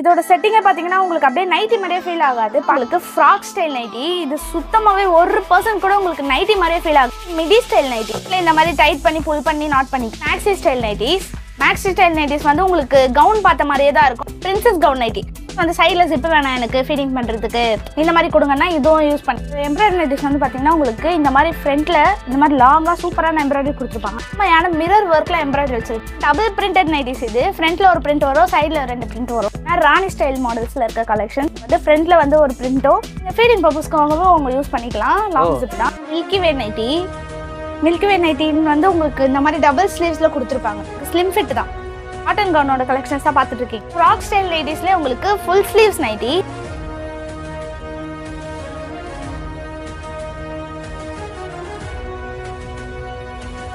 இதோட செட்டிங்கை பார்த்தீங்கன்னா உங்களுக்கு அப்படியே நைட்டி மாதிரியே ஃபீல் ஆகாது பாலுக்கு ஃப்ராக் ஸ்டைல் நைட்டி இது சுத்தமாகவே ஒரு பர்சன்ட் கூட உங்களுக்கு நைட்டி மாதிரியே ஃபீல் ஆகும் மிடி ஸ்டைல் நைட்டி இல்லை இந்த மாதிரி டைட் பண்ணி புல் பண்ணி நாட் பண்ணி maxi style nighties maxi style nighties வந்து உங்களுக்கு கவுன் பார்த்த மாதிரியே தான் இருக்கும் பிரின்சஸ் கவுன் நைட்டி வந்து சைடில் ஜிப்பு வேணாம் எனக்கு ஃபிட்டிங் பண்ணுறதுக்கு இந்த மாதிரி கொடுங்கன்னா இதுவும் யூஸ் பண்ணி எம்ப்ராய்டரி டிஷ் வந்து பார்த்தீங்கன்னா உங்களுக்கு இந்த மாதிரி ஃப்ரண்ட்டில் இந்த மாதிரி லாங்காக சூப்பரான எம்ப்ராய்டரி கொடுத்துருப்பாங்க ஏன்னா மிரர் ஒர்க்கில் எம்ப்ராய்டரி வச்சிருக்கு டபுள் பிரிண்டட் நைட்டிஸ் இது ஃப்ரண்ட்டில் ஒரு பிரிண்ட் வரும் சைடில் ரெண்டு பிரிண்ட் வரும் ராணி ஸ்டைல் மாடல்ஸில் இருக்க கலெக்ஷன் வந்து ஃப்ரண்ட்ல வந்து ஒரு பிரிண்ட்டோ ஃபீடிங் பர்பஸ்க்காகவும் அவங்க யூஸ் பண்ணிக்கலாம் லாங் ஜிப் தான் milky way nighty milky way நைட்டின்னு வந்து உங்களுக்கு இந்த மாதிரி டபுள் ஸ்லீவ்ஸில் கொடுத்துருப்பாங்க ஸ்லிம் ஃபிட் தான் காட்டன் கவுனோட கலெக்ஷன்ஸ் தான் பார்த்துட்டு இருக்கீங்க ஃப்ராக் ஸ்டைல் லேடிஸ்லேயே உங்களுக்கு full sleeves nighty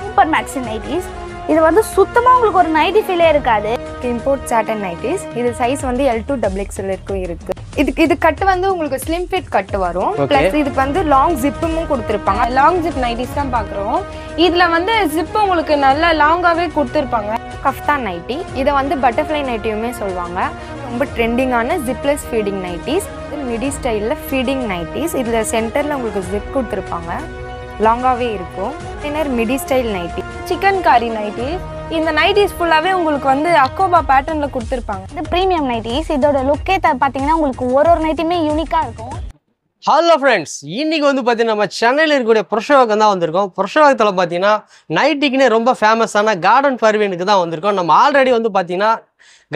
super maxi nighties இது வந்து சுத்தமாக உங்களுக்கு ஒரு நைட்டி ஃபீலே இருக்காது இம்போர்ட் சாட்டன் நைட்டிஸ் இது சைஸ் வந்து எல் டூ டபுள் எக்ஸ்எல் இருக்கும் இருக்குது இதுக்கு இது கட்டு வந்து உங்களுக்கு ஸ்லிம் ஃபிட் கட்டு வரும் பிளஸ் இதுக்கு வந்து லாங் ஜிப்புமும் கொடுத்துருப்பாங்க லாங் ஜிப் நைட்டிஸ் தான் பார்க்குறோம் இதில் வந்து ஜிப்பு உங்களுக்கு நல்லா லாங்காகவே கொடுத்துருப்பாங்க கஃப்தான் நைட்டி இதை வந்து பட்டர்ஃப்ளை நைட்டியுமே சொல்லுவாங்க ரொம்ப ட்ரெண்டிங்கான ஜிப்லெஸ் ஃபீடிங் நைட்டிஸ் மிடி ஸ்டைலில் ஃபீடிங் நைட்டிஸ் இதில் சென்டரில் உங்களுக்கு ஜிப் கொடுத்துருப்பாங்க லாங்காகவே இருக்கும் பின்னர் midi style nighty chikankari nighty இந்த நைட்டிஸ் ஃபுல்லாகவே உங்களுக்கு வந்து அக்கோபா பேட்டர்னில் கொடுத்துருப்பாங்க இது ப்ரீமியம் நைட்டிஸ் இதோட லுக்கே பார்த்தீங்கன்னா உங்களுக்கு ஒரு ஒரு நைட்டுமே யூனிக்காக இருக்கும் ஹலோ ஃப்ரெண்ட்ஸ் இன்றைக்கி வந்து பார்த்தீங்கன்னா நம்ம சென்னையில் இருக்கக்கூடிய புருஷவாக்கம் தான் வந்திருக்கோம் புருஷவாக்கத்தில் பார்த்தீங்கன்னா நைட்டிக்குன்னே ரொம்ப ஃபேமஸான கார்டன் பர்வீனுக்கு தான் வந்திருக்கோம் நம்ம ஆல்ரெடி வந்து பார்த்தீங்கன்னா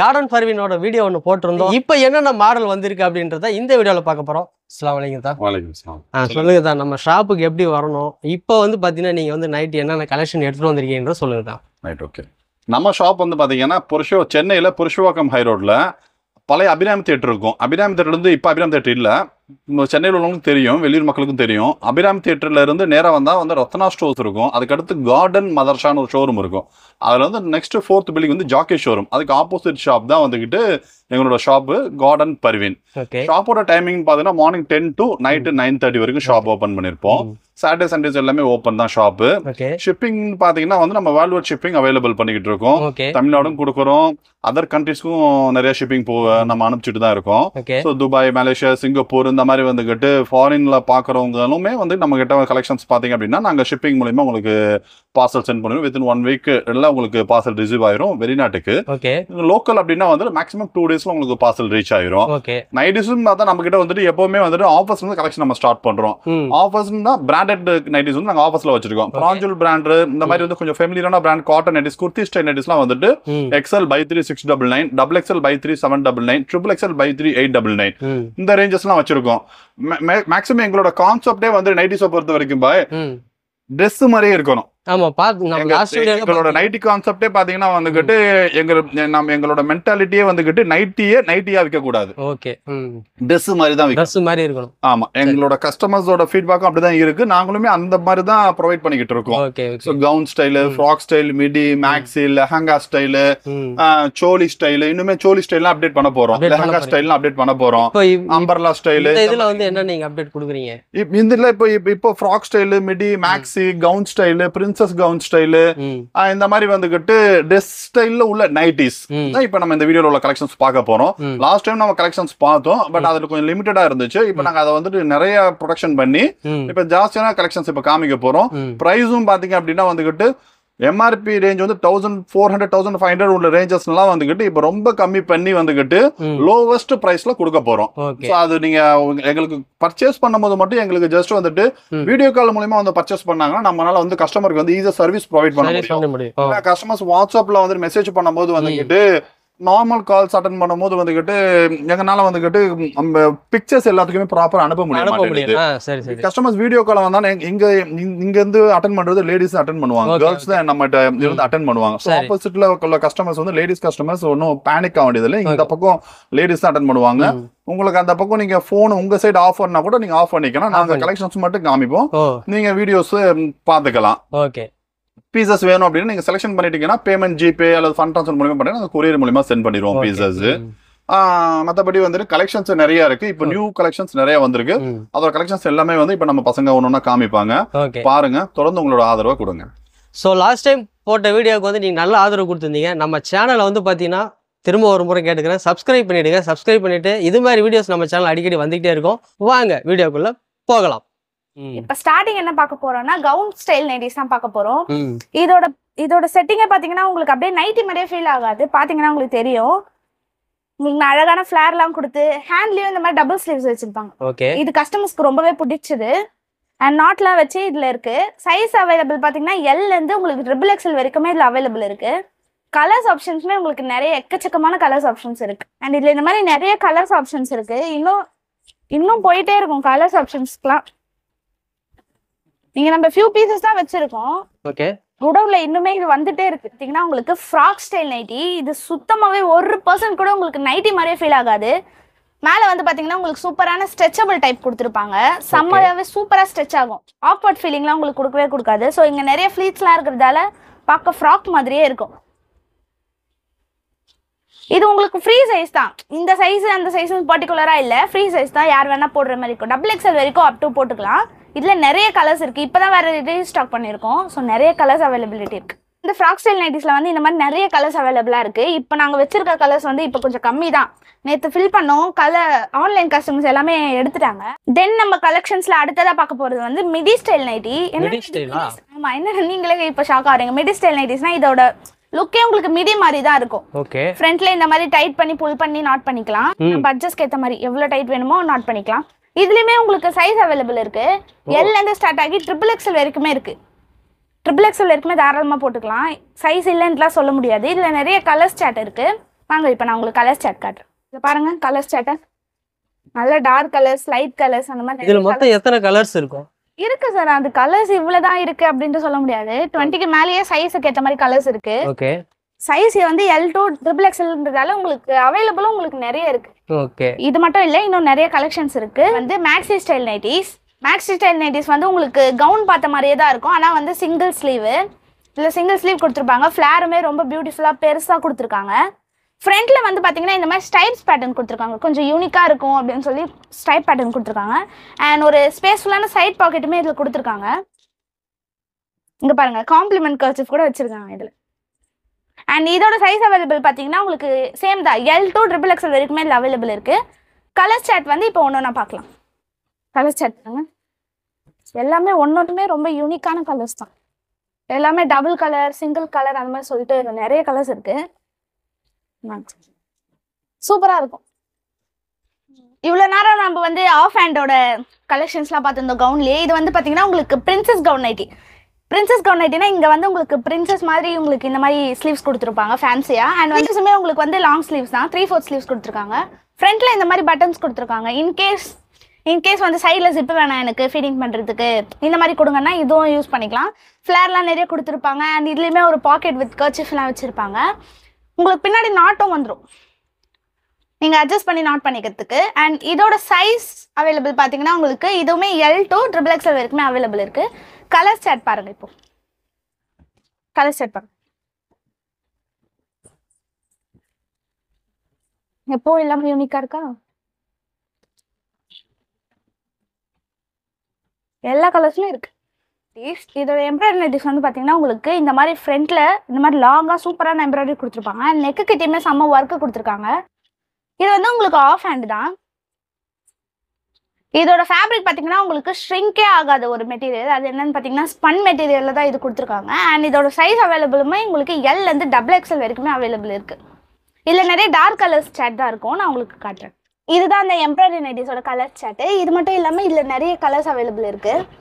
கார்டன் பர்வீனோட வீடியோ ஒன்று போட்டிருந்தோம் இப்போ என்னென்ன மாடல் வந்திருக்கு அப்படின்றத இந்த வீடியோவில் பார்க்க போகிறோம் சென்னையில தான் நம்ம ஷாப்புக்கு எப்படி வரணும் இப்போ வந்து நீங்கள் வந்து என்னென்ன கலெக்ஷன் எடுத்துகிட்டு தான் ரைட் ஓகே நம்ம ஷாப் வந்து பார்த்தீங்கன்னா புருஷோ சென்னையில் புருஷவாக்கம் ஹை ரோட்டில் பழைய அபிராமி தேட்டர் இருக்கும் அபிராமி தேட்டர் வந்து இப்போ அபிராமி தேட்டர் இல்லை சென்னையில் உள்ளவங்களுக்கு தெரியும் வெளியூர் மக்களுக்கும் தெரியும் அபிராம் தியேட்டர்ல இருந்து நேராக வந்தால் வந்து ரத்னா ஸ்டோர்ஸ் இருக்கும் அதுக்கடுத்து கார்டன் மதர்ஷான்னு ஒரு ஷோரூம் இருக்கும் அதில் வந்து நெக்ஸ்ட் ஃபோர்த் பில்டிங் வந்து ஜாக்கி ஷோரூம் அதுக்கு ஆப்போசிட் ஷாப் தான் வந்துக்கிட்டு எங்களோட ஷாப்பு கார்டன் பர்வீன் ஷாப்போட டைமிங் பார்த்தீங்கன்னா morning ten to night nine thirty வரைக்கும் ஷாப் ஓப்பன் பண்ணியிருப்போம் சாட்டர்டே சண்டேஸ் எல்லாமே ஓப்பன் தான் ஷாப்பு ஷிப்பிங் பாத்தீங்கன்னா வந்து நம்ம வேர்ல்ட் ஷிப்பிங் அவைலபிள் பண்ணிக்கிட்டு இருக்கோம் தமிழ்நாடும் கொடுக்குறோம் அதர் கண்ட்ரிஸ்க்கும் நிறைய ஷிப்பிங் போ நம்ம அனுப்பிச்சுட்டு தான் இருக்கோம் ஸோ துபாய் மலேசியா சிங்கப்பூர் இந்த மாதிரி வந்துகிட்டு ஃபாரின்ல பாக்குறவங்களுமே வந்து நம்ம கிட்ட கலெக்ஷன்ஸ் பாத்தீங்க அப்படின்னா நாங்க ஷிப்பிங் மூலியமா உங்களுக்கு பார்சல் சென்ட் பண்ணுவோம் வித்தின் ஒன் வீக் எல்லாம் உங்களுக்கு பார்சல் ரிசீவ் ஆயிரும் வெளிநாட்டுக்கு ஓகே லோக்கல் அப்படின்னா வந்து மேக்ஸிமம் டூ டேஸ்ல உங்களுக்கு பார்சல் ரீச் ஆயிரும் ஓகே நைட்டிஸும் பார்த்தா நம்ம கிட்ட வந்துட்டு எப்பவுமே வந்துட்டு ஆஃபர்ஸ் வந்து கலெக்ஷன் நம்ம ஸ்டார்ட் பண்றோம் ஆஃபர்ஸ்னா பிராண்டட் நைட்டிஸ் வந்து நாங்க ஆஃபர்ஸ்ல வச்சிருக்கோம் பிராஞ்சுல் பிராண்ட் இந்த மாதிரி வந்து கொஞ்சம் ஃபேமிலியான brand cotton nighties kurti style நைட்டிஸ்லாம் வந்துட்டு XL by three six double nine double XL by three seven double nine triple XL by three eight double nine இந்த ரேஞ்சஸ்லாம் வச்சிருக்கோம் மேக்ஸிமம் எங்களோட கான்செப்டே வந்து நைட்டிஸ் பொறுத்த வரைக்கும் பாய் ட்ரெஸ் மாதிரியே இருக்கணும் நைட்டி பாத்தீங்கன்னா வந்துகிட்டு எங்களோட மென்டாலிட்டியே நைட்டியே நைட்டியா கூடாது மாதிரி தான் ஆமா எங்களோட கஸ்டமர்ஸோட ஃபீட்பேக்கும் அப்படிதான் இருக்கு நாங்களுமே அந்த மாதிரி தான் ப்ரொவைட் இருக்கோம் style midi maxi lehenga choli style இன்னுமே சோலி அப்டேட் பண்ண போறோம் லெஹங்கா அப்டேட் பண்ண போறோம் அம்பர்லா என்ன இப்போ style midi maxi gown prince princess gown style இந்த மாதிரி வந்துகிட்டு ட்ரெஸ் ஸ்டைல்ல உள்ள நைட்டிஸ் தான் இப்போ நம்ம இந்த வீடியோல உள்ள கலெக்ஷன்ஸ் பார்க்க போறோம் லாஸ்ட் டைம் நம்ம கலெக்ஷன்ஸ் பார்த்தோம் பட் அதுல கொஞ்சம் லிமிட்டடா இருந்துச்சு இப்போ நாங்க அதை வந்துட்டு நிறைய ப்ரொடக்ஷன் பண்ணி இப்போ ஜாஸ்தியான கலெக்ஷன்ஸ் இப்போ காமிக்க போறோம் ப்ரைஸும் பாத்தீங்க அப்படின்னா வந்துகிட்டு எம்ஆர்பி ரேஞ்ச் வந்து thousand four hundred thousand five hundred உள்ள எல்லாம் வந்துகிட்டு இப்போ ரொம்ப கம்மி பண்ணி வந்துகிட்டு லோவஸ்ட் ப்ரைஸ்ல கொடுக்க போறோம் அது நீங்க எங்களுக்கு பர்ச்சேஸ் பண்ணும்போது மட்டும் எங்களுக்கு ஜஸ்ட் வந்துட்டு வீடியோ கால் மூலயமா வந்து பர்ச்சேஸ் பண்ணாங்கன்னா நம்மளால வந்து கஸ்டமருக்கு வந்து ஈஸியா சர்வீஸ் ப்ரொவைட் பண்ண முடியும் கஸ்டமர்ஸ் வாட்ஸ்அப்ல வந்து மெசேஜ் பண்ணும்போது வந்துகிட்டு நார்மல் கால்ஸ் அட்டன் பண்ணும்போது வந்துகிட்டு எங்கனால வந்துகிட்டு நம்ம பிக்சர்ஸ் எல்லாத்துக்குமே ப்ராப்பர் அனுப்ப முடியும் கஸ்டமர்ஸ் வீடியோ கால் வந்தா இங்க இங்க இருந்து அட்டன் பண்றது லேடிஸ் அட்டன் பண்ணுவாங்க கேர்ள்ஸ் தான் நம்ம இருந்து அட்டன் பண்ணுவாங்க ஸோ ஆப்போசிட்ல உள்ள கஸ்டமர்ஸ் வந்து லேடிஸ் கஸ்டமர்ஸ் ஒன்னும் பேனிக் ஆக வேண்டியதில்லை இந்த பக்கம் லேடிஸ் தான் அட்டன் பண்ணுவாங்க உங்களுக்கு அந்த பக்கம் நீங்க போன் உங்க சைடு ஆஃப் பண்ணா கூட நீங்க ஆஃப் பண்ணிக்கலாம் நாங்க கலெக்ஷன்ஸ் மட்டும் காமிப்போம் நீங்க வீடியோஸ் பாத்துக்கலாம் ஓகே பீசஸ் வேணும் அப்படின்னு நீங்கள் செலெக்ஷன் பண்ணிட்டீங்கன்னா பேமெண்ட் ஜிபே அல்லது ஃபண்ட் ட்ரான்ஸ்ஃபர் மூலியமாக பண்ணிங்கன்னா கொரியர் மூலமா சென்ட் பண்ணிடுவோம் பீசஸ் மற்றபடி வந்துட்டு கலெக்ஷன்ஸ் நிறைய இருக்கு இப்போ நியூ கலெக்ஷன்ஸ் நிறைய வந்திருக்கு அதோட கலெக்ஷன்ஸ் எல்லாமே வந்து இப்போ நம்ம பசங்க ஒன்று காமிப்பாங்க பாருங்க தொடர்ந்து உங்களோட ஆதரவை கொடுங்க ஸோ லாஸ்ட் டைம் போட்ட வீடியோக்கு வந்து நீங்கள் நல்ல ஆதரவு கொடுத்துருந்தீங்க நம்ம சேனலை வந்து பார்த்தீங்கன்னா திரும்ப ஒரு முறை கேட்டுக்கிறேன் சப்ஸ்கிரைப் பண்ணிவிடுங்க சப்ஸ்கிரைப் பண்ணிவிட்டு இது மாதிரி வீடியோஸ் நம்ம சேனல் அடிக்கடி வந்துகிட்டே இருக்கும் வாங்க வீடியோக்குள்ளே போகலாம் இப்ப ஸ்டார்டிங் என்ன பார்க்க போறோம்னா கவுன் ஸ்டைல் நைட்டிஸ் தான் பார்க்க போறோம் இதோட இதோட செட்டிங்கே பாத்தீங்கன்னா உங்களுக்கு அப்படியே நைட்டி மாதிரியே ஃபீல் ஆகாது பாத்தீங்கன்னா உங்களுக்கு தெரியும் உங்களுக்கு அழகான ஃபிளேர்லாம் கொடுத்து ஹேண்ட்லயும் இந்த மாதிரி டபுள் ஸ்லீவ்ஸ் வச்சிருப்பாங்க இது கஸ்டமர்ஸ்க்கு ரொம்பவே பிடிச்சது அண்ட் நாட்லாம் வச்சு இதுல இருக்கு சைஸ் அவைலபிள் பாத்தீங்கன்னா எல்ல இருந்து உங்களுக்கு ட்ரிபிள் எக்ஸல் வரைக்குமே இதுல அவைலபிள் இருக்கு கலர்ஸ் ஆப்ஷன்ஸ்மே உங்களுக்கு நிறைய எக்கச்சக்கமான கலர்ஸ் ஆப்ஷன்ஸ் இருக்கு அண்ட் இதுல இந்த மாதிரி நிறைய கலர்ஸ் ஆப்ஷன்ஸ் இருக்கு இன்னும் இன்னும் போயிட்டே இருக்கும் கலர்ஸ் ஆப்ஷன்ஸ்க்குலாம் நீங்க நம்ம ஃபியூ பீசஸ் தான் வச்சிருக்கோம் ஓகே குடவுல இன்னுமே இது வந்துட்டே இருக்கு பார்த்தீங்கன்னா உங்களுக்கு ஃப்ராக் ஸ்டைல் நைட்டி இது சுத்தமாவே ஒரு பர்சன்ட் கூட உங்களுக்கு நைட்டி மாதிரியே ஃபீல் ஆகாது மேலே வந்து பார்த்தீங்கன்னா உங்களுக்கு சூப்பரான ஸ்ட்ரெச்சபிள் டைப் கொடுத்துருப்பாங்க செம்மையாகவே சூப்பராக ஸ்ட்ரெச் ஆகும் ஆஃபர்ட் ஃபீலிங்லாம் உங்களுக்கு கொடுக்கவே கொடுக்காது ஸோ இங்கே நிறைய ஃப்ளீட்ஸ்லாம் இருக்கிறதால பார்க்க ஃப்ராக் மாதிரியே இருக்கும் இது உங்களுக்கு ஃப்ரீ சைஸ் தான் இந்த சைஸ் அந்த சைஸ் பர்டிகுலரா இல்லை ஃப்ரீ சைஸ் தான் யார் வேணால் போடுற மாதிரி இருக்கும் டபுள் எக்ஸல் வரைக்கும் அப் டூ போட்டுக்கலாம் இதில் நிறைய கலர்ஸ் இருக்குது இப்போ தான் வேறு ஸ்டாக் பண்ணியிருக்கோம் ஸோ நிறைய கலர்ஸ் அவைலபிலிட்டி இருக்குது இந்த ஃப்ராக் ஸ்டைல் நைட்டிஸில் வந்து இந்த மாதிரி நிறைய கலர்ஸ் அவைலபிளாக இருக்குது இப்போ நாங்கள் வச்சிருக்க கலர்ஸ் வந்து இப்போ கொஞ்சம் கம்மி தான் நேற்று ஃபில் பண்ணோம் கலர் ஆன்லைன் கஸ்டமர்ஸ் எல்லாமே எடுத்துட்டாங்க தென் நம்ம கலெக்ஷன்ஸில் அடுத்ததாக பார்க்க போகிறது வந்து மிடி ஸ்டைல் நைட்டி என்ன ஆமாம் என்ன நீங்களே இப்போ ஷாக் ஆகிறீங்க மிடி ஸ்டைல் நைட்டிஸ்னா இதோட லுக்கே உங்களுக்கு மிடி மாதிரி தான் இருக்கும் ஓகே ஃப்ரண்ட்ல இந்த மாதிரி டைட் பண்ணி புல் பண்ணி நாட் பண்ணிக்கலாம் பட்ஜெட்ஸ்க்கு ஏற்ற மாதிரி எவ்வளோ டைட் வேணுமோ நாட் பண்ணிக்கலாம் இதுலேயுமே உங்களுக்கு சைஸ் அவைலபிள் இருக்குது எல்லேருந்து ஸ்டார்ட் ஆகி ட்ரிபிள் எக்ஸல் வரைக்குமே இருக்குது ட்ரிபிள் எக்ஸல் வரைக்குமே தாராளமாக போட்டுக்கலாம் சைஸ் இல்லைன்னுலாம் சொல்ல முடியாது இதில் நிறைய கலர் சாட் இருக்குது வாங்க இப்போ நான் உங்களுக்கு கலர் சாட் காட்டுறேன் இதை பாருங்கள் கலர் சாட்டை நல்ல டார்க் கலர்ஸ் லைட் கலர்ஸ் அந்த மாதிரி இதில் மொத்தம் எத்தனை கலர்ஸ் இருக்கும் இருக்கு சார் அந்த கலர்ஸ் இவ்வளவுதான் இருக்கு அப்படின்ட்டு சொல்ல முடியாது டுவெண்ட்டிக்கு மேலேயே சைஸுக்கு ஏற்ற மாதிரி கலர்ஸ் இருக்கு ஓகே சைஸ் வந்து எல் டூ ட்ரிபிள் எக்ஸ்எல்ன்றதால உங்களுக்கு அவைலபிளும் உங்களுக்கு நிறைய இருக்கு ஓகே இது மட்டும் இல்லை இன்னும் நிறைய கலெக்ஷன்ஸ் இருக்கு வந்து maxi style nighties maxi style nighties வந்து உங்களுக்கு கவுன் பார்த்த மாதிரியே தான் இருக்கும் ஆனால் வந்து சிங்கிள் ஸ்லீவு இதில் சிங்கிள் ஸ்லீவ் கொடுத்துருப்பாங்க ஃப்ளாருமே ரொம்ப பியூட்டிஃபுல்லாக பெருசாக கொடுத்துருக்காங்க ஃப்ரண்ட்ல வந்து பாத்தீங்கன்னா இந்த மாதிரி ஸ்டைப்ஸ் பேட்டர்ன் கொடுத்துருக்காங்க கொஞ்சம் யூனிக்காக இருக்கும் அப்படின்னு சொல்லி ஸ்டைப் பேட்டர்ன் கொடுத்துருக்காங்க அண்ட் ஒரு ஸ்பேஸ்ஃபுல்லான சைட் பாக்கெட்டுமே இதில் கொடுத்துருக்காங்க இங்க பாருங்கள் காம்ப்ளிமெண்ட் கல்ச்சர் கூட வச்சிருக்காங்க இதில் அண்ட் இதோட சைஸ் அவைலபிள் பார்த்தீங்கன்னா உங்களுக்கு சேம் தான் எல் டூ ட்ரிபிள் எக்ஸல் வரைக்குமே இல்லை அவைலபிள் இருக்குது கலர் சாட் வந்து இப்போ ஒன்று ஒன்றா பார்க்கலாம் கலர் சாட் எல்லாமே ஒன்றுமே ரொம்ப யூனிக்கான கலர்ஸ் தான் எல்லாமே டபுள் கலர் சிங்கிள் கலர் அந்த மாதிரி சொல்லிட்டு நிறைய கலர்ஸ் இருக்குது சூப்பராக இருக்கும் இவ்வளோ நேரம் நம்ம வந்து ஆஃப் ஹேண்டோட கலெக்ஷன்ஸ்லாம் பார்த்துருந்தோம் கவுன்லேயே இது வந்து பார்த்தீங்கன்னா உங்களுக்கு princess gown nighty princess gown நைட்டினா இங்கே வந்து உங்களுக்கு பிரின்சஸ் மாதிரி உங்களுக்கு இந்த மாதிரி ஸ்லீவ்ஸ் கொடுத்துருப்பாங்க ஃபேன்சியாக அண்ட் வந்து உங்களுக்கு வந்து லாங் ஸ்லீவ்ஸ் தான் த்ரீ ஃபோர்த் ஸ்லீவ்ஸ் கொடுத்துருக்காங்க ஃப்ரண்ட்டில் இந்த மாதிரி பட்டன்ஸ் கொடுத்துருக்காங்க இன்கேஸ் இன்கேஸ் வந்து சைடில் ஜிப்பு வேணாம் எனக்கு ஃபீடிங் பண்ணுறதுக்கு இந்த மாதிரி கொடுங்கன்னா இதுவும் யூஸ் பண்ணிக்கலாம் ஃப்ளேர்லாம் நிறைய கொடுத்துருப்பாங்க அண்ட் இதுலேயுமே ஒரு பாக்கெட் வித் கர்ச்சிஃப்லாம் வச்சுருப்பாங்க உங்களுக்கு பின்னாடி நாட்டும் வந்துடும் நீங்கள் அட்ஜஸ்ட் பண்ணி நாட் பண்ணிக்கிறதுக்கு அண்ட் இதோட சைஸ் அவைலபிள் பார்த்தீங்கன்னா உங்களுக்கு இதுவுமே எல் டூ ட்ரிபிள் எக்ஸ்எல் வரைக்குமே அவைலபிள் இருக்குது கலர் சேட் பாருங்க இப்போ கலர் ஸ்டார்ட் பாருங்க எப்போ எல்லாமே யூனிக்கா இருக்கா எல்லா கலர்ஸ்லயும் இருக்கு இதோட எம்ப்ராய்டரி டிஷ் வந்து பார்த்தீங்கன்னா உங்களுக்கு இந்த மாதிரி ஃப்ரண்ட்ல இந்த மாதிரி லாங்காக சூப்பரான எம்ப்ராய்டரி கொடுத்துருப்பாங்க நெக்கு கிட்டேயுமே செம்ம ஒர்க்கு கொடுத்துருக்காங்க இது வந்து உங்களுக்கு ஆஃப் ஹேண்ட் தான் இதோட ஃபேப்ரிக் பார்த்தீங்கன்னா உங்களுக்கு ஷ்ரிங்கே ஆகாத ஒரு மெட்டீரியல் அது என்னன்னு பார்த்தீங்கன்னா ஸ்பன் மெட்டீரியலில் தான் இது கொடுத்துருக்காங்க அண்ட் இதோட சைஸ் அவைலபிளுமே உங்களுக்கு எல்லேருந்து டபுள் எக்ஸல் வரைக்குமே அவைலபிள் இருக்குது இதில் நிறைய டார்க் கலர்ஸ் சேட் தான் இருக்கும் நான் உங்களுக்கு காட்டுறேன் இதுதான் அந்த எம்ப்ராய்டரி நைட்டிஸோட கலர் சேட்டு இது மட்டும் இல்லாமல் இதில் நிறைய கலர்ஸ் அவைலபிள் இருக்குது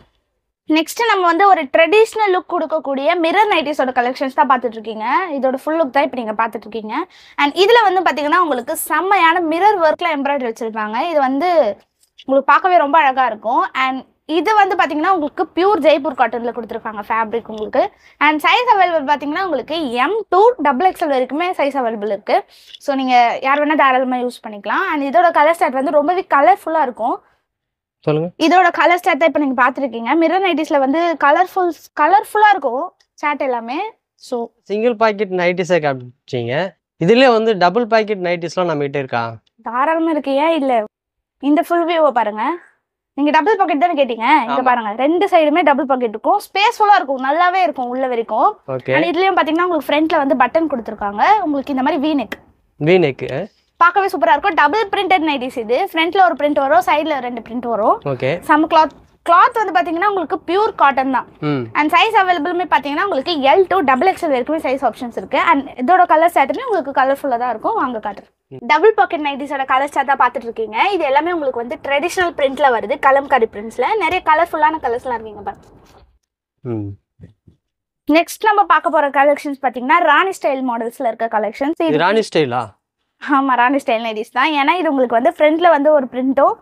நெக்ஸ்ட் நம்ம வந்து ஒரு ட்ரெடிஷ்னல் லுக் கொடுக்கக்கூடிய மிரர் நைட்டிஸோட கலெக்ஷன்ஸ் தான் பார்த்துட்டு இருக்கீங்க இதோட ஃபுல் லுக் தான் இப்போ நீங்கள் பார்த்துட்டு இருக்கீங்க அண்ட் இதில் வந்து பார்த்தீங்கன்னா உங்களுக்கு செம்மையான மிரர் ஒர்க்கில் எம்ப்ராய்டரி வச்சுருப்பாங்க இது வந்து உங்களுக்கு பார்க்கவே ரொம்ப அழகாக இருக்கும் அண்ட் இது வந்து பார்த்தீங்கன்னா உங்களுக்கு பியூர் ஜெய்ப்பூர் காட்டனில் கொடுத்துருக்காங்க ஃபேப்ரிக் உங்களுக்கு அண்ட் சைஸ் அவைலபிள் பார்த்தீங்கன்னா உங்களுக்கு எம் டூ டபுள் எக்ஸல் வரைக்குமே சைஸ் அவைலபிள் இருக்குது ஸோ நீங்கள் யார் வேணா தாராளமாக யூஸ் பண்ணிக்கலாம் அண்ட் இதோட கலர் ஸ்டார்ட் வந்து ரொம்பவே கலர்ஃபுல்லாக இருக்கும் சொல்லுங்க இதோட கலர் ஸ்டார்ட் தான் இப்போ நீங்கள் பார்த்துருக்கீங்க மிரர் நைட்டிஸில் வந்து கலர்ஃபுல் கலர்ஃபுல்லாக இருக்கும் ஸ்டார்ட் எல்லாமே ஸோ சிங்கிள் பாக்கெட் நைட்டிஸே காமிச்சிங்க இதுலேயே வந்து டபுள் பாக்கெட் நைட்டிஸ்லாம் நம்மகிட்ட இருக்கா தாராளமா இருக்கு ஏன் இல்லை இந்த ஃபுல் வியூவை பாருங்க நீங்க டபுள் பாக்கெட் தானே கேட்டீங்க இங்க பாருங்க ரெண்டு சைடுமே டபுள் பாக்கெட் இருக்கும் ஸ்பேஸ்ஃபுல்லா இருக்கும் நல்லாவே இருக்கும் உள்ள வரைக்கும் அண்ட் இதுலயும் பாத்தீங்கன்னா உங்களுக்கு ஃப்ரண்ட்ல வந்து பட்டன் கொடுத்துருக்காங்க உங்களுக்கு இந்த மாதிரி வீநெக் வீநெக் பார்க்கவே சூப்பரா இருக்கும் டபுள் பிரிண்டட் நைட்டிஸ் இது ஃப்ரண்ட்ல ஒரு பிரிண்ட் வரும் சைடுல ரெண்டு பிரிண்ட் வரும் ஓகே சம் கிளாத் கிளாத் வந்து பாத்தீங்கன்னா உங்களுக்கு பியூர் காட்டன் தான் அண்ட் சைஸ் அவைலபிளுமே பாத்தீங்கன்னா உங்களுக்கு எல் டு டபுள் எக்ஸ்எல் வரைக்குமே சைஸ் ஆப்ஷன்ஸ் இருக்கு அண்ட் இதோட கலர் சேட்டுமே உங்களுக்கு கலர்ஃபுல்லா தான் இருக்கும் வாங்க காட்டுறேன் டபுள் பாக்கெட் நைட்டிஸோட கலர் சேட் தான் பார்த்துட்டு இருக்கீங்க இது எல்லாமே உங்களுக்கு வந்து ட்ரெடிஷ்னல் பிரிண்ட்ல வருது கலம்காரி பிரிண்ட்ஸ்ல நிறைய கலர்ஃபுல்லான கலர்ஸ்லாம் இருக்கீங்க பாருங்க நெக்ஸ்ட் நம்ம பார்க்க போற கலெக்ஷன்ஸ் பாத்தீங்கன்னா ராணி ஸ்டைல் மாடல்ஸ்ல இருக்க கலெக்ஷன்ஸ் ராணி ஸ்டைலா ஆமா ராணி ஸ்டைல் நைட்டிஸ் தான் ஏன்னா இது உங்களுக்கு வந்து ஃப்ரண்ட்ல வந்து ஒரு பிரிண்ட்டும்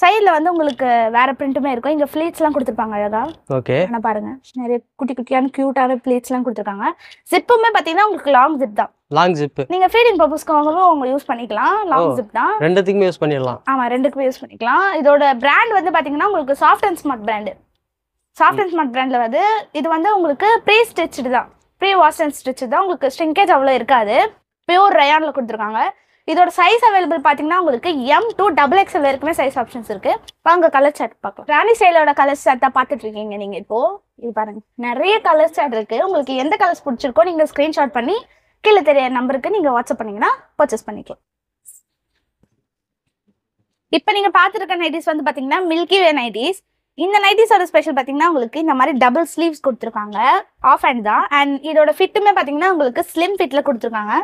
சைடுல வந்து உங்களுக்கு வேற பிரிண்ட்டுமே இருக்கும் பிளேட்ஸ் ஃபிளீட்ஸ்லாம் கொடுத்துருப்பாங்க அழகா ஓகே பாருங்க நிறைய குட்டி குட்டியான க்யூட்டான எல்லாம் கொடுத்துருக்காங்க ஜிப்புமே பாத்தீங்கன்னா உங்களுக்கு லாங் ஜிப் தான் லாங் ஜிப் நீங்க ஃபீடிங் பர்பஸ்க்காகவும் அவங்க யூஸ் பண்ணிக்கலாம் லாங் ஜிப் தான் ரெண்டுத்துக்குமே யூஸ் பண்ணிடலாம் ஆமா ரெண்டுக்குமே யூஸ் பண்ணிக்கலாம் இதோட பிராண்ட் வந்து பாத்தீங்கன்னா உங்களுக்கு soft and smart brand soft and smart பிராண்ட்ல வந்து இது வந்து உங்களுக்கு ப்ரீ ஸ்டிச்சுடு தான் ப்ரீ வாஷ் அண்ட் ஸ்டிச்சு தான் உங்களுக்கு ஸ்ட்ரிங்கேஜ் அவ்வளோ இருக்காது பியூர் ரயானில் கொடுத்துருக்காங்க இதோட சைஸ் அவைலபிள் பார்த்தீங்கன்னா உங்களுக்கு எம் டூ டபுள் எக்ஸ்எல் வரைக்குமே சைஸ் ஆப்ஷன்ஸ் இருக்கு வாங்க கலர் சார்ட் பார்க்கலாம் ராணி ஸ்டைலோட கலர் சார்ட் தான் பார்த்துட்டு இருக்கீங்க நீங்க இப்போ இது பாருங்க நிறைய கலர் சார்ட் இருக்கு உங்களுக்கு எந்த கலர்ஸ் பிடிச்சிருக்கோ நீங்க ஸ்கிரீன்ஷாட் பண்ணி கீழே தெரிய நம்பருக்கு நீங்க வாட்ஸ்அப் பண்ணீங்கன்னா பர்ச்சேஸ் பண்ணிக்கலாம் இப்போ நீங்கள் பார்த்துருக்க நைட்டிஸ் வந்து பார்த்தீங்கன்னா மில்கி வே நைட்டிஸ் இந்த நைட்டிஸோட ஸ்பெஷல் பார்த்தீங்கன்னா உங்களுக்கு இந்த மாதிரி டபுள் ஸ்லீவ்ஸ் கொடுத்துருக்காங்க ஆஃப் ஹேண்ட் தான் அண்ட் இதோட ஃபிட்டுமே பார்த்தீங்கன்னா உங்களுக்கு ஸ்லிம் ஃபிட்டில் கொடுத்துருக்காங்க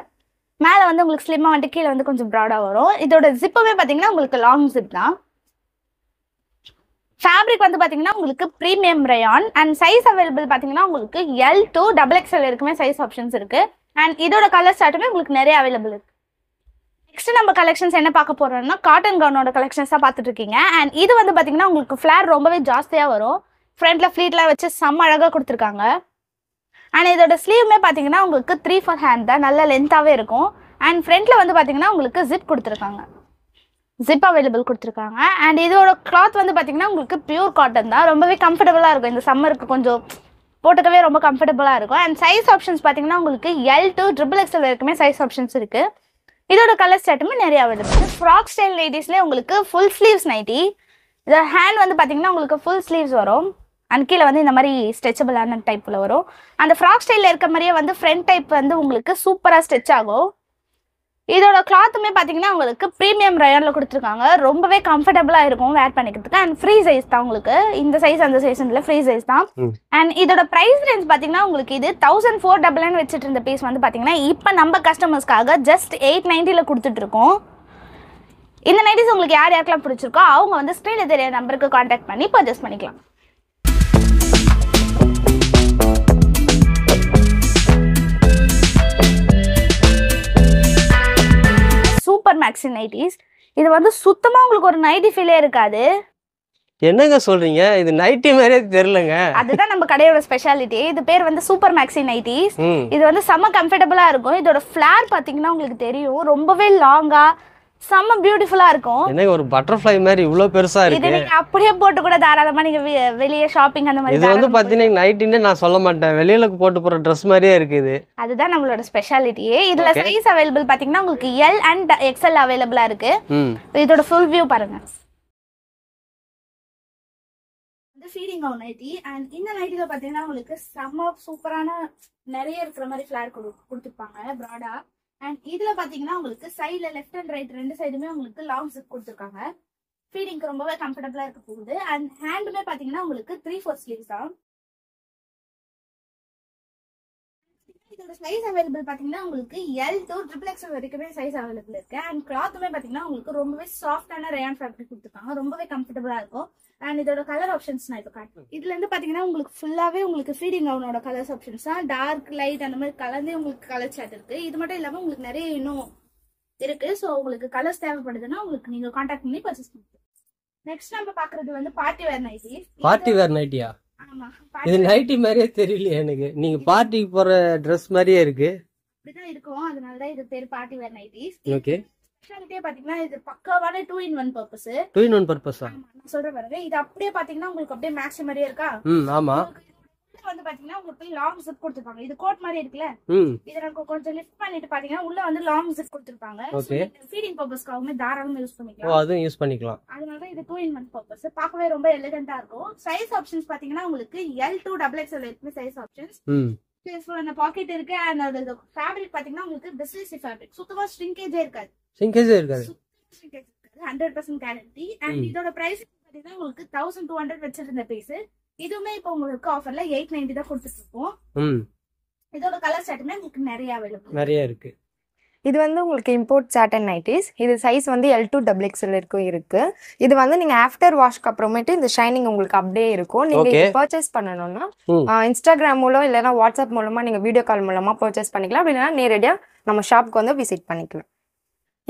மேலே வந்து உங்களுக்கு ஸ்லிம்மாக வந்து கீழே வந்து கொஞ்சம் ப்ராடாக வரும் இதோட ஜிப்புமே பார்த்தீங்கன்னா உங்களுக்கு லாங் ஜிப் தான் ஃபேப்ரிக் வந்து பார்த்தீங்கன்னா உங்களுக்கு premium rayon and size available பார்த்தீங்கன்னா உங்களுக்கு எல் டூ டபுள் எக்ஸ்எல் இருக்குமே சைஸ் ஆப்ஷன்ஸ் இருக்குது அண்ட் இதோட கலர் ஸ்டார்ட்டுமே உங்களுக்கு நிறைய அவைலபிள் இருக்குது நெக்ஸ்ட் நம்ம கலெக்ஷன்ஸ் என்ன பார்க்க போறோம்னா காட்டன் கவுனோட கலெக்ஷன்ஸ் தான் பார்த்துட்டு இருக்கீங்க அண்ட் இது வந்து பார்த்தீங்கன்னா உங்களுக்கு ஃபிளேர் ரொம்பவே ஜாஸ்தியாக வரும் ஃப்ரண்ட்ல ஃப்ளீட்லாம் வச்சு செம்ம அழகாக கொடுத்துருக்காங்க அண்ட் இதோட ஸ்லீவ்மே பார்த்தீங்கன்னா உங்களுக்கு த்ரீ ஃபோர் ஹேண்ட் தான் நல்ல லென்த்தாகவே இருக்கும் அண்ட் ஃப்ரண்ட்டில் வந்து பார்த்தீங்கன்னா உங்களுக்கு ஜிப் கொடுத்துருக்காங்க ஜிப் அவைலபிள் கொடுத்துருக்காங்க அண்ட் இதோட கிளாத் வந்து பார்த்தீங்கன்னா உங்களுக்கு பியூர் காட்டன் தான் ரொம்பவே கம்ஃபர்டபுளாக இருக்கும் இந்த சம்மருக்கு கொஞ்சம் போட்டுக்கவே ரொம்ப கம்ஃபர்டபுளாக இருக்கும் அண்ட் சைஸ் ஆப்ஷன்ஸ் பார்த்தீங்கன்னா உங்களுக்கு எல் டு ட்ரிபிள் எக்ஸல் வரைக்குமே சைஸ் ஆப்ஷன்ஸ் இருக்குது இதோட கலர் ஸ்டாட்டுமே நிறையா அவைலபிள் ஃப்ராக் ஸ்டைல் லேடிஸ்லேயே உங்களுக்கு ஃபுல் ஸ்லீவ்ஸ் நைட்டி இதோட ஹேண்ட் வந்து பார்த்தீங்கன்னா உங்களுக்கு ஃபுல் ஸ்லீவ்ஸ் வரும் அண்ட் கீழே வந்து இந்த மாதிரி ஸ்ட்ரெச்சபிளான டைப்பில் வரும் அந்த ஃப்ராக் ஸ்டைலில் இருக்க மாதிரியே வந்து ஃப்ரண்ட் டைப் வந்து உங்களுக்கு சூப்பராக ஸ்ட்ரெச் ஆகும் இதோட கிளாத்துமே பார்த்தீங்கன்னா உங்களுக்கு ப்ரீமியம் ரயானில் கொடுத்துருக்காங்க ரொம்பவே கம்ஃபர்டபுளாக இருக்கும் வேர் பண்ணிக்கிறதுக்கு அண்ட் ஃப்ரீ சைஸ் தான் உங்களுக்கு இந்த சைஸ் அந்த சைஸ் ஃப்ரீ சைஸ் தான் அண்ட் இதோட ப்ரைஸ் ரேஞ்ச் பார்த்தீங்கன்னா உங்களுக்கு இது தௌசண்ட் ஃபோர் டபுள் வச்சுட்டு இருந்த பீஸ் வந்து பார்த்தீங்கன்னா இப்போ நம்ம கஸ்டமர்ஸ்க்காக ஜஸ்ட் எயிட் கொடுத்துட்டு கொடுத்துட்ருக்கோம் இந்த நைட்டிஸ் உங்களுக்கு யார் யாருக்கெல்லாம் பிடிச்சிருக்கோ அவங்க வந்து ஸ்க்ரீனில் தெரியாத நம்பருக்கு காண்டாக்ட் பண்ணி பர்ச்சேஸ் பண்ணிக்கலாம் சூப்பர் மேக்ஸி நைட்டிஸ் இது வந்து சுத்தமா உங்களுக்கு ஒரு நைட்டி ஃபீலே இருக்காது என்னங்க சொல்றீங்க இது நைட்டி மாதிரியே தெரியலங்க அதுதான் நம்ம கடையோட ஸ்பெஷாலிட்டி இது பேர் வந்து சூப்பர் மேக்ஸி நைட்டிஸ் இது வந்து செம்ம கம்ஃபர்டபுளா இருக்கும் இதோட ஃபிளார் பாத்தீங்கன்னா உங்களுக்கு தெரியும் ரொம்பவே லாங்கா செம்ம பியூட்டிஃபுல்லா இருக்கும் என்ன ஒரு பட்டர்ஃப்ளை மாதிரி இவ்வளவு பெருசா இருக்கு இது நீங்க அப்படியே போட்டு கூட தாராளமா நீங்க வெளிய ஷாப்பிங் அந்த மாதிரி இது வந்து பாத்தீங்கன்னா நைட்னு நான் சொல்ல மாட்டேன் வெளியில போட்டு போற Dress மாதிரியே இருக்குது அதுதான் நம்மளோட ஸ்பெஷாலிட்டியே இதுல சைஸ் அவைலபிள் பாத்தீங்கன்னா உங்களுக்கு எல் அண்ட் XL அவைலபிளா இருக்கு இதோட ஃபுல் வியூ பாருங்க ஃபீடிங் ஆன் நைட்டி அண்ட் இந்த நைட்டில பாத்தீங்கன்னா உங்களுக்கு செம்ம சூப்பரான நிறைய இருக்கிற மாதிரி ஃபிளார் கொடுத்துருப்பாங்க ப்ராடா அண்ட் இதுல பாத்தீங்கன்னா உங்களுக்கு சைட்ல லெஃப்ட் அண்ட் ரைட் ரெண்டு சைடுமே உங்களுக்கு லாங் ஜிப் கொடுத்துருக்காங்க ஃபீடிங்க்கு ரொம்பவே கம்ஃபர்டபுளா இருக்க போகுது அண்ட் ஹேண்டுமே பாத்தீங்கன்னா உங்களுக்கு த்ரீ ஃபோர் ஸ்லீவ்ஸ் தான் இதோட சைஸ் அவைலபிள் பாத்தீங்கன்னா உங்களுக்கு எல் டு ட்ரிபிள் எக்ஸ் வரைக்குமே சைஸ் அவைலபிள் இருக்கு அண்ட் கிளாத்துமே பாத்தீங்கன்னா உங்களுக்கு ரொம்பவே சாஃப்டான ரயான் ஃபேப்ரிக் கொடுத்துருக்காங்க ரொம்பவே கம்ஃபர்டபுளா இருக்கும் அண்ட் இதோட கலர் ஆப்ஷன்ஸ் நான் இப்போ காட்டுறேன் இதுல இருந்து பாத்தீங்கன்னா உங்களுக்கு ஃபுல்லாவே உங்களுக்கு ஃபீடிங் அவனோட கலர்ஸ் ஆப்ஷன்ஸ் தான் டார்க் லைட் அந்த மாதிரி கலந்தே உங்களுக்கு கலர் சேட் இருக்கு இது மட்டும் இல்லாம உங்களுக்கு நிறைய இன்னும் இருக்கு ஸோ உங்களுக்கு கலர்ஸ் தேவைப்படுதுன்னா உங்களுக்கு நீங்க காண்டாக்ட் பண்ணி பர்ச்சேஸ் பண்ணிக்கலாம் நெக்ஸ்ட் நம்ம பாக்குறது வந்து party wear nightie party wear நைட்டியா ஆமா இது நைட்டி மாதிரியே தெரியலையே எனக்கு நீங்க பார்ட்டிக்கு போற ட்ரெஸ் மாதிரியே இருக்கு இப்படிதான் இருக்கும் அதனால தான் இது பேர் பார்ட்டி வேர் நைட்டி ஓகே பாத்தீங்கன்னா இது டூ இன் ஒன் பர்பஸ் இது அப்படியே பாத்தீங்கன்னா உங்களுக்கு அப்படியே மாதிரியே வந்து பாத்தீங்கன்னா உங்களுக்கு லாங் இது கோட் இருக்குல்ல கொஞ்சம் லிஃப்ட் பண்ணிட்டு பாத்தீங்கன்னா உள்ள வந்து லாங் பர்பஸ்க்காகவுமே தாராளமா யூஸ் பண்ணிக்கலாம் யூஸ் பண்ணிக்கலாம் அதனால இது டூ இன் ஒன் ரொம்ப இருக்கும் சைஸ் ஆப்ஷன்ஸ் பாத்தீங்கன்னா உங்களுக்கு L to double XL size options அந்த பாக்கெட் இருக்கு அண்ட் அது பாத்தீங்கன்னா உங்களுக்கு ஃபேப்ரிக் சுத்தமா ஸ்ட்ரிங்கேஜே இருக்காது சிங்கேஜே இருக்காது ஹண்ட்ரட் பர்சன்ட் கேரண்டி அண்ட் இதோட பிரைஸ் பார்த்தீங்கன்னா உங்களுக்கு தௌசண்ட் டூ ஹண்ட்ரட் வச்சிருந்த பீஸ் இதுவுமே இப்போ உங்களுக்கு ஆஃபர்ல எயிட் நைன்டி தான் கொடுத்துருக்கோம் இதோட கலர் சாட்டுமே உங்களுக்கு நிறைய அவைலபிள் நிறைய இருக்கு இது வந்து உங்களுக்கு இம்போர்ட் சாட்டன் நைட்டிஸ் இது சைஸ் வந்து எல் டூ டபுள் எக்ஸ்எல் இருக்கும் இருக்கு இது வந்து நீங்க ஆஃப்டர் வாஷ்க்கு அப்புறமேட்டு இந்த ஷைனிங் உங்களுக்கு அப்படியே இருக்கும் நீங்க பர்ச்சேஸ் பண்ணணும்னா இன்ஸ்டாகிராம் மூலம் இல்லைன்னா வாட்ஸ்அப் மூலமா நீங்க வீடியோ கால் மூலமா பர்ச்சேஸ் பண்ணிக்கலாம் அப்படின்னா நேரடியா நம்ம ஷாப்க்கு வந்து விசிட் பண்ணிக்கலாம்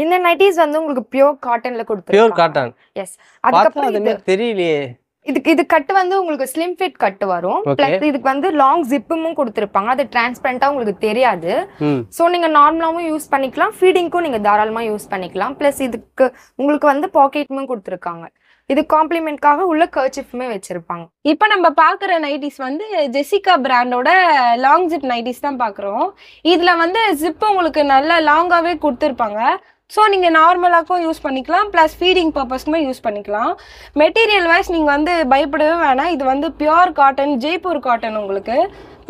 இந்த நைட்டிஸ் வந்து உங்களுக்கு பியூர் காட்டன்ல கொடுத்து பியூர் காட்டன் எஸ் அதுக்கப்புறம் இது தெரியலையே இதுக்கு இது கட் வந்து உங்களுக்கு ஸ்லிம் ஃபிட் கட் வரும் பிளஸ் இதுக்கு வந்து லாங் ஜிப்புமும் கொடுத்துருப்பாங்க அது டிரான்ஸ்பரண்டா உங்களுக்கு தெரியாது சோ நீங்க நார்மலாவும் யூஸ் பண்ணிக்கலாம் ஃபீடிங்க்கும் நீங்க தாராளமா யூஸ் பண்ணிக்கலாம் பிளஸ் இதுக்கு உங்களுக்கு வந்து பாக்கெட்டுமே கொடுத்துருக்காங்க இது காம்ப்ளிமெண்ட்காக உள்ள கர்ச்சிஃபுமே வச்சிருப்பாங்க இப்போ நம்ம பார்க்குற நைட்டிஸ் வந்து ஜெசிகா பிராண்டோட லாங் ஜிப் நைட்டிஸ் தான் பார்க்குறோம் இதில் வந்து ஜிப் உங்களுக்கு நல்லா லாங்காகவே கொடுத்துருப்பாங்க ஸோ நீங்கள் நார்மலாகவும் யூஸ் பண்ணிக்கலாம் ப்ளஸ் ஃபீடிங் பர்பஸ்க்குமே யூஸ் பண்ணிக்கலாம் மெட்டீரியல் வைஸ் நீங்கள் வந்து பயப்படவே வேணாம் இது வந்து பியோர் காட்டன் ஜெய்ப்பூர் காட்டன் உங்களுக்கு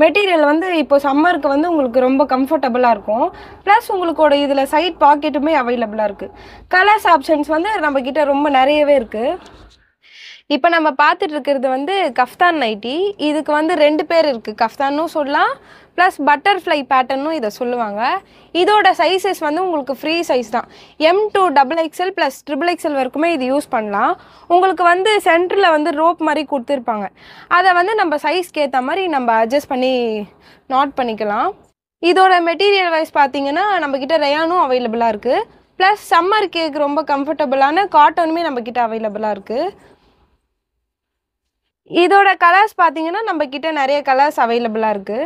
மெட்டீரியல் வந்து இப்போ சம்மருக்கு வந்து உங்களுக்கு ரொம்ப கம்ஃபர்டபுளாக இருக்கும் ப்ளஸ் உங்களுக்கோட இதில் சைட் பாக்கெட்டுமே அவைலபிளாக இருக்குது கலர்ஸ் ஆப்ஷன்ஸ் வந்து நம்மக்கிட்ட ரொம்ப நிறையவே இருக்குது இப்போ நம்ம பார்த்துட்டு இருக்கிறது வந்து கஃப்தான் நைட்டி இதுக்கு வந்து ரெண்டு பேர் இருக்குது கஃப்தானும் சொல்லலாம் ப்ளஸ் பட்டர்ஃப்ளை பேட்டர்னும் இதை சொல்லுவாங்க இதோட சைஸஸ் வந்து உங்களுக்கு ஃப்ரீ சைஸ் தான் M to double XL plus triple XL வரைக்குமே இது யூஸ் பண்ணலாம் உங்களுக்கு வந்து சென்டரில் வந்து ரோப் மாதிரி கொடுத்துருப்பாங்க அதை வந்து நம்ம சைஸ்க்கு ஏற்ற மாதிரி நம்ம அட்ஜஸ்ட் பண்ணி நாட் பண்ணிக்கலாம் இதோட மெட்டீரியல் வைஸ் பார்த்தீங்கன்னா நம்மக்கிட்ட ரயானும் அவைலபிளாக இருக்குது ப்ளஸ் சம்மருக்கு ரொம்ப கம்ஃபர்டபுளான காட்டனுமே நம்மக்கிட்ட அவைலபிளாக இருக்குது இதோட கலர்ஸ் பார்த்தீங்கன்னா நம்ம கிட்ட நிறைய கலர்ஸ் அவைலபிளாக இருக்கு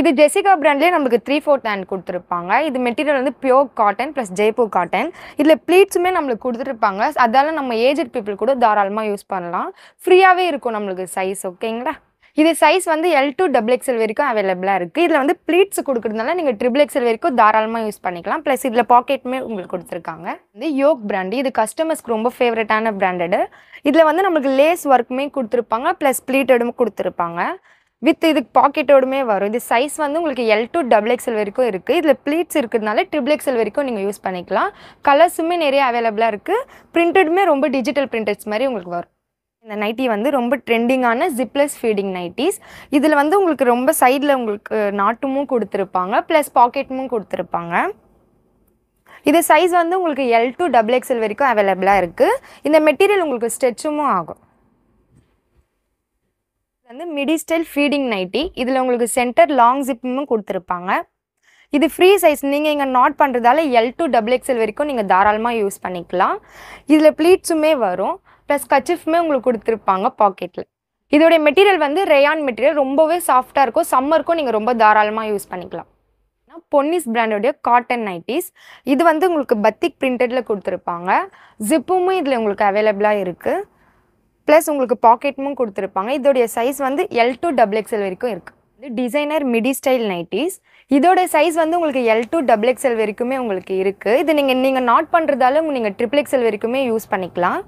இது ஜெசிகா பிராண்ட்லேயே நமக்கு த்ரீ ஃபோர்த் ஹேண்ட் கொடுத்துருப்பாங்க இது மெட்டீரியல் வந்து pure cotton plus Jaipur cotton இதில் ப்ளீட்ஸுமே நம்மளுக்கு கொடுத்துருப்பாங்க அதால் நம்ம ஏஜட் பீப்புள் கூட தாராளமாக யூஸ் பண்ணலாம் ஃப்ரீயாகவே இருக்கும் நம்மளுக்கு சைஸ் ஓகேங்களா இது சைஸ் வந்து எல் டூ டபுள் எக்ஸல் வரைக்கும் அவைலபிளாக இருக்குது இதில் வந்து ப்ளீட்ஸ் கொடுக்குறதுனால நீங்கள் ட்ரிபிள் எக்ஸல் வரைக்கும் தாராளமாக யூஸ் பண்ணிக்கலாம் ப்ளஸ் இதில் பாக்கெட்டுமே உங்களுக்கு கொடுத்துருக்காங்க இந்த யோக் பிராண்டு இது கஸ்டமர்ஸ்க்கு ரொம்ப ஃபேவரட்டான பிராண்டடு இதில் வந்து நம்மளுக்கு லேஸ் ஒர்க்குமே கொடுத்துருப்பாங்க ப்ளஸ் ப்ளீட்டடும் கொடுத்துருப்பாங்க வித் இதுக்கு பாக்கெட்டோடுமே வரும் இது சைஸ் வந்து உங்களுக்கு எல் டு டபுள் எக்ஸல் வரைக்கும் இருக்குது இதில் ப்ளீட்ஸ் இருக்கிறதுனால ட்ரிபிள் எக்ஸல் வரைக்கும் நீங்கள் யூஸ் பண்ணிக்கலாம் கலர்ஸுமே நிறைய அவைலபிளாக இருக்குது ப்ரிண்டடுமே ரொம்ப டிஜிட்டல் பிரிண்டட்ஸ் மாதிரி உங்களுக்கு வரும் இந்த நைட்டி வந்து ரொம்ப ட்ரெண்டிங்கான ஜிப்லெஸ் ஃபீடிங் நைட்டிஸ் இதில் வந்து உங்களுக்கு ரொம்ப சைடில் உங்களுக்கு நாட்டுமும் கொடுத்துருப்பாங்க ப்ளஸ் பாக்கெட்டுமும் கொடுத்துருப்பாங்க இது சைஸ் வந்து உங்களுக்கு எல் டு டபுள் எக்ஸ்எல் வரைக்கும் அவைலபிளாக இருக்குது இந்த மெட்டீரியல் உங்களுக்கு ஸ்டெச்சும் ஆகும் வந்து மிடி ஸ்டைல் ஃபீடிங் நைட்டி இதில் உங்களுக்கு சென்டர் லாங் ஜிப்பும் கொடுத்துருப்பாங்க இது ஃப்ரீ சைஸ் நீங்கள் இங்கே நாட் பண்ணுறதால எல் டு டபுள் எக்ஸ்எல் வரைக்கும் நீங்கள் தாராளமாக யூஸ் பண்ணிக்கலாம் இதில் ப்ளீட்ஸுமே வரும் ப்ளஸ் கச்சிஃப்மே உங்களுக்கு கொடுத்துருப்பாங்க பாக்கெட்டில் இதோடைய மெட்டீரியல் வந்து ரேயான் மெட்டீரியல் ரொம்பவே சாஃப்டாக இருக்கும் சம்மருக்கும் நீங்கள் ரொம்ப தாராளமாக யூஸ் பண்ணிக்கலாம் பொன்னிஸ் பிராண்டோடைய காட்டன் நைட்டிஸ் இது வந்து உங்களுக்கு பத்திக் பிரிண்டடில் கொடுத்துருப்பாங்க ஜிப்புமே இதில் உங்களுக்கு அவைலபிளாக இருக்குது ப்ளஸ் உங்களுக்கு பாக்கெட்டும் கொடுத்துருப்பாங்க இதோடைய சைஸ் வந்து எல் டு டபுள் எக்ஸ்எல் வரைக்கும் இருக்குது இது டிசைனர் மிடி ஸ்டைல் நைட்டிஸ் இதோடைய சைஸ் வந்து உங்களுக்கு எல் டு டபுள் எக்ஸ்எல் வரைக்குமே உங்களுக்கு இருக்குது இது நீங்கள் நீங்கள் நாட் பண்ணுறதால நீங்கள் ட்ரிபிள் எக்ஸ்எல் வரைக்குமே யூஸ் பண்ணிக்கலாம்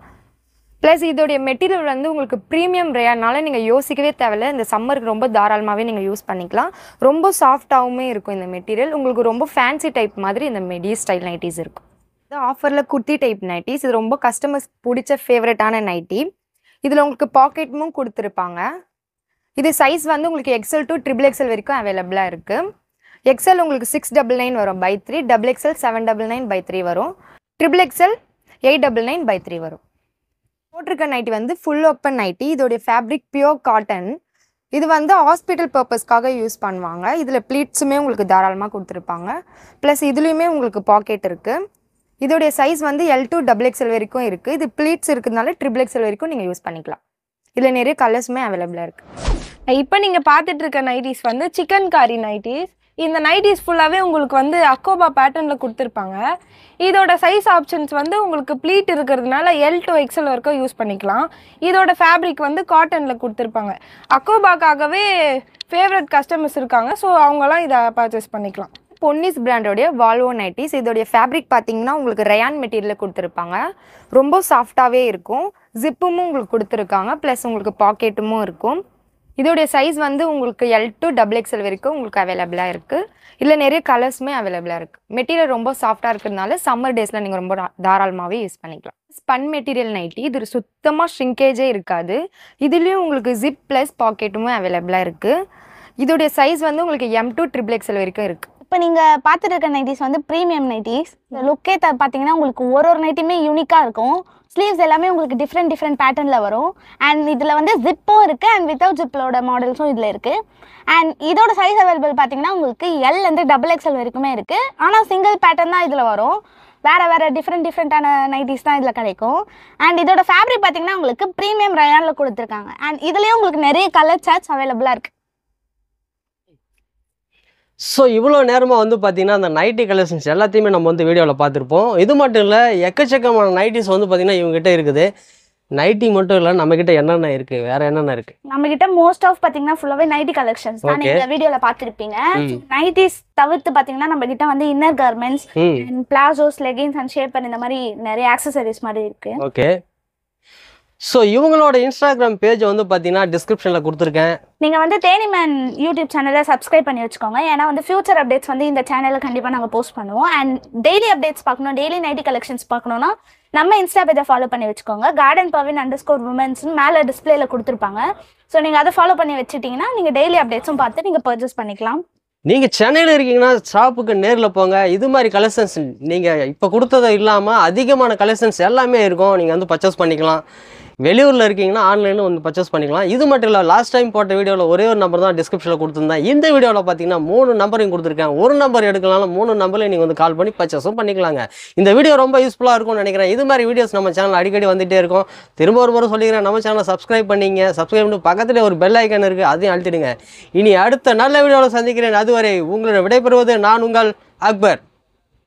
ப்ளஸ் இதோடைய மெட்டீரியல் வந்து உங்களுக்கு ப்ரீமியம் ரேனால நீங்கள் யோசிக்கவே தேவையில்ல இந்த சம்மருக்கு ரொம்ப தாராளமாகவே நீங்கள் யூஸ் பண்ணிக்கலாம் ரொம்ப சாஃப்டாகவும் இருக்கும் இந்த மெட்டீரியல் உங்களுக்கு ரொம்ப ஃபேன்சி டைப் மாதிரி இந்த மெடி ஸ்டைல் நைட்டிஸ் இருக்கும் இது ஆஃபரில் குர்த்தி டைப் நைட்டிஸ் இது ரொம்ப கஸ்டமர்ஸ் பிடிச்ச ஃபேவரட்டான நைட்டி இதில் உங்களுக்கு பாக்கெட்டும் கொடுத்துருப்பாங்க இது சைஸ் வந்து உங்களுக்கு எக்ஸல் டு ட்ரிபிள் எக்ஸல் வரைக்கும் அவைலபிளாக இருக்குது எக்ஸல் உங்களுக்கு சிக்ஸ் டபுள் நைன் வரும் by three double XL seven double nine by three வரும் triple XL eight double nine by three வரும் போட்டிருக்க நைட்டி வந்து ஃபுல் ஓப்பன் நைட்டி இதோடைய ஃபேப்ரிக் பியோர் காட்டன் இது வந்து ஹாஸ்பிட்டல் பர்பஸ்க்காக யூஸ் பண்ணுவாங்க இதில் ப்ளீட்ஸுமே உங்களுக்கு தாராளமாக கொடுத்துருப்பாங்க ப்ளஸ் இதுலேயுமே உங்களுக்கு பாக்கெட் இருக்குது இதோடைய சைஸ் வந்து எல் டூ டபுள் எக்ஸ்எல் வரைக்கும் இருக்குது இது ப்ளீட்ஸ் இருக்கிறதுனால ட்ரிபிள் எக்ஸ்எல் வரைக்கும் நீங்கள் யூஸ் பண்ணிக்கலாம் இதில் நிறைய கலர்ஸுமே அவைலபிளாக இருக்குது இப்போ நீங்கள் பார்த்துட்டு இருக்க நைட்டிஸ் வந்து சிக்கன் காரி நைட்டிஸ் இந்த நைட்டிஸ் ஃபுல்லாகவே உங்களுக்கு வந்து அக்கோபா பேட்டர்னில் கொடுத்துருப்பாங்க இதோட சைஸ் ஆப்ஷன்ஸ் வந்து உங்களுக்கு ப்ளீட் இருக்கிறதுனால எல் டு எக்ஸல் வரைக்கும் யூஸ் பண்ணிக்கலாம் இதோட ஃபேப்ரிக் வந்து காட்டனில் கொடுத்துருப்பாங்க அக்கோபாக்காகவே ஃபேவரட் கஸ்டமர்ஸ் இருக்காங்க ஸோ அவங்களாம் இதை பர்ச்சேஸ் பண்ணிக்கலாம் பொன்னிஸ் பிராண்டோடைய வால்வோ நைட்டிஸ் இதோடைய ஃபேப்ரிக் பார்த்தீங்கன்னா உங்களுக்கு ரயான் மெட்டீரியலில் கொடுத்துருப்பாங்க ரொம்ப சாஃப்டாகவே இருக்கும் ஜிப்பும் உங்களுக்கு கொடுத்துருக்காங்க ப்ளஸ் உங்களுக்கு பாக்கெட்டுமும் இருக்கும் இதோடைய சைஸ் வந்து உங்களுக்கு எல் டு டபுள் எக்ஸ்எல் வரைக்கும் உங்களுக்கு அவைலபிளாக இருக்குது இல்லை நிறைய கலர்ஸுமே அவைலபிளாக இருக்குது மெட்டீரியல் ரொம்ப சாஃப்டாக இருக்கிறதுனால சம்மர் டேஸில் நீங்கள் ரொம்ப தாராளமாகவே யூஸ் பண்ணிக்கலாம் ஸ்பன் மெட்டீரியல் நைட்டி இது சுத்தமாக ஷ்ரிங்கேஜே இருக்காது இதுலேயும் உங்களுக்கு ஜிப் ப்ளஸ் பாக்கெட்டுமே அவைலபிளாக இருக்குது இதோடைய சைஸ் வந்து உங்களுக்கு எம் டு ட்ரிபிள் எக்ஸ்எல் வரைக்கும் இருக்குது இப்போ நீங்கள் பார்த்துட்டு இருக்க நைட்டிஸ் வந்து ப்ரீமியம் நைட்டிஸ் லுக்கே த பார்த்தீங்கன்னா உங்களுக்கு ஒரு ஒரு நைட்டியுமே யூனிக்காக இருக்கும் ஸ்லீவ்ஸ் எல்லாமே உங்களுக்கு டிஃப்ரெண்ட் டிஃப்ரெண்ட் பேட்டர்னில் வரும் அண்ட் இதில் வந்து ஜிப்பும் இருக்குது அண்ட் வித்தவுட் ஜிப்பிலோட மாடல்ஸும் இதில் இருக்குது அண்ட் இதோட சைஸ் அவைலபிள் பார்த்தீங்கன்னா உங்களுக்கு எல்லேருந்து டபுள் எக்ஸல் வரைக்குமே இருக்குது ஆனால் சிங்கிள் பேட்டர்ன் தான் இதில் வரும் வேறு வேறு டிஃப்ரெண்ட் டிஃப்ரெண்ட்டான நைட்டிஸ் தான் இதில் கிடைக்கும் அண்ட் இதோட ஃபேப்ரிக் பார்த்தீங்கன்னா உங்களுக்கு ப்ரீமியம் ரயானில் கொடுத்துருக்காங்க அண்ட் இதுலேயும் உங்களுக்கு நிறைய கலர் சார்ஜ் அவைலபிளாக இருக்குது ஸோ இவ்வளோ நேரமாக வந்து பார்த்திங்கன்னா அந்த நைட்டி கலெக்ஷன்ஸ் எல்லாத்தையுமே நம்ம வந்து வீடியோவில் பார்த்துருப்போம் இது மட்டும் இல்லை எக்கச்சக்கமான நைட்டிஸ் வந்து பார்த்திங்கன்னா இவங்ககிட்ட இருக்குது நைட்டி மட்டும் இல்ல நம்ம கிட்ட என்னென்ன இருக்கு வேற என்னென்ன இருக்கு நம்ம கிட்ட மோஸ்ட் ஆஃப் பாத்தீங்கன்னா ஃபுல்லாவே நைட்டி கலெக்ஷன்ஸ் தான் நீங்க வீடியோல பாத்திருப்பீங்க நைட்டிஸ் தவிர்த்து பாத்தீங்கன்னா நம்ம கிட்ட வந்து inner garments palazzos leggings and shaper இந்த மாதிரி நிறைய ஆக்சசரிஸ் மாதிரி இருக்கு ஓகே ஸோ இவங்களோட இன்ஸ்டாகிராம் பேஜ் வந்து பார்த்தீங்கன்னா டிஸ்கிரிப்ஷனில் கொடுத்துருக்கேன் நீங்கள் வந்து தேனி மேன் யூடியூப் சேனலை சப்ஸ்கிரைப் பண்ணி வச்சுக்கோங்க ஏன்னா வந்து ஃபியூச்சர் அப்டேட்ஸ் வந்து இந்த சேனலில் கண்டிப்பாக நாங்கள் போஸ்ட் பண்ணுவோம் அண்ட் டெய்லி அப்டேட்ஸ் பார்க்கணும் டெய்லி நைட்டி கலெக்ஷன்ஸ் பார்க்கணும்னா நம்ம இன்ஸ்டா பேஜை ஃபாலோ பண்ணி வச்சுக்கோங்க கார்டன் பவின் அண்டர் ஸ்கோர் உமன்ஸ்னு மேலே டிஸ்பிளேல கொடுத்துருப்பாங்க ஸோ நீங்கள் அதை ஃபாலோ பண்ணி வச்சுட்டிங்கன்னா நீங்கள் டெய்லி அப்டேட்ஸும் பார்த்து நீங்கள் பர்ச்சேஸ் பண்ணிக்கலாம் நீங்கள் சென்னையில் இருக்கீங்கன்னா ஷாப்புக்கு நேரில் போங்க இது மாதிரி கலெக்ஷன்ஸ் நீங்கள் இப்போ கொடுத்ததை இல்லாமல் அதிகமான கலெக்ஷன்ஸ் எல்லாமே இருக்கும் நீங்கள் வந்து பர்ச்சேஸ் பண்ணிக்கலாம் வெளியூரில் இருக்கீங்கன்னா ஆன்லைனில் வந்து பர்ச்சேஸ் பண்ணிக்கலாம் இது மட்டும் இல்லை லாஸ்ட் டைம் போட்ட வீடியோவில் ஒரே ஒரு நம்பர் தான் டிஸ்கிரிப்ஷனில் கொடுத்துருந்தேன் இந்த வீடியோவில் பார்த்தீங்கன்னா மூணு நம்பரையும் கொடுத்துருக்கேன் ஒரு நம்பர் எடுக்கலாம் மூணு நம்பரில் நீங்கள் வந்து கால் பண்ணி பர்ச்சேஸும் பண்ணிக்கலாங்க இந்த வீடியோ ரொம்ப யூஸ்ஃபுல்லாக இருக்கும்னு நினைக்கிறேன் இது மாதிரி வீடியோஸ் நம்ம சேனல் அடிக்கடி வந்துகிட்டே இருக்கும் திரும்ப ஒரு முறை சொல்லிக்கிறேன் நம்ம சேனலை சப்ஸ்கிரைப் பண்ணிங்க சப்ஸ்கிரைப் பண்ணி பக்கத்தில் ஒரு பெல் ஐக்கன் இருக்குது அதையும் அழுத்திடுங்க இனி அடுத்த நல்ல வீடியோவில் சந்திக்கிறேன் அதுவரை உங்களோட விடைபெறுவது நான் உங்கள் அக்பர்